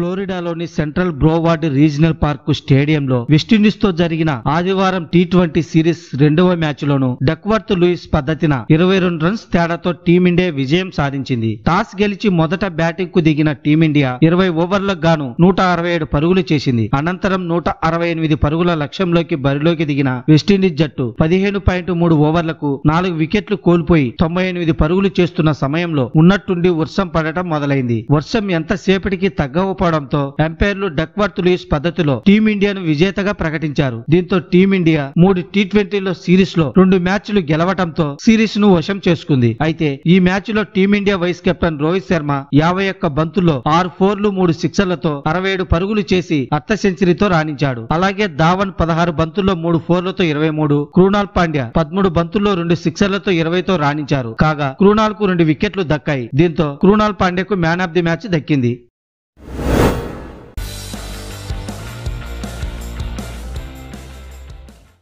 ఫ్లోరిడాలోని central Broward regional park స్టేడియంలో West Indies తో జరిగిన ఆదివారం టీ ట్వంటీ సిరీస్ రెండవ మ్యాచ్ లోను డక్వర్త్ లూయిస్ పద్ధతిన ఇరవై రెండు రన్స్ తేడాతో టీమిండియా విజయం సాధించింది టాస్ గెలిచి మొదట బ్యాటింగ్ కు దిగిన టీమిండియా ఇరవై ఓవర్లకు గాను నూట అరవై ఏడు పరుగులు చేసింది అనంతరం నూట అరవై ఎనిమిది పరుగుల లక్ష్యంలోకి బరిలోకి దిగిన వెస్టిండీస్ జట్టు పదిహేను పాయింట్ మూడు ఓవర్లకు నాలుగు వికెట్లు కోల్పోయి తొంభై ఎనిమిది పరుగులు చేస్తున్న సమయంలో ఉన్నట్టుండి వర్షం పడటం మొదలైంది వర్షం ఎంతసేపటికి తగ్గవపడ తీసుకోవడంతో ఎంపైర్లు డక్వర్త్ లూయిస్ పద్ధతిలో టీమిండియాను విజేతగా ప్రకటించారు దీంతో టీమిండియా మూడు టీ ట్వంటీలో సిరీస్ లో రెండు మ్యాచ్లు గెలవడంతో సిరీస్ ను వశం చేసుకుంది అయితే ఈ మ్యాచ్ లో Team India vice captain Rohit Sharma యాభై ఒక్క బంతుల్లో ఆరు ఫోర్లు మూడు సిక్సర్లతో అరవై ఏడు పరుగులు చేసి అర్ధ సెంచరీతో రాణించాడు అలాగే ధావన్ పదహారు బంతుల్లో మూడు ఫోర్లతో ఇరవై మూడు క్రూణాల్ పాండ్యా పదమూడు బంతుల్లో రెండు సిక్సర్లతో ఇరవైతో రాణించారు కాగా క్రూణాల్ కు రెండు వికెట్లు దక్కాయి దీంతో క్రూనాల్ పాండ్యకు మ్యాన్ ఆఫ్ ది మ్యాచ్ దక్కింది